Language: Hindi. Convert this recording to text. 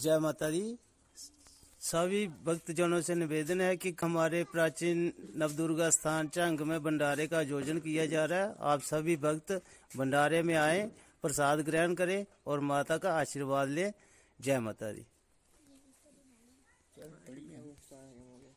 जय माता दी सभी भक्तजनों से निवेदन है कि हमारे प्राचीन नवदुर्गा स्थान चंग में भंडारे का आयोजन किया जा रहा है आप सभी भक्त भंडारे में आए प्रसाद ग्रहण करें और माता का आशीर्वाद लें जय माता दी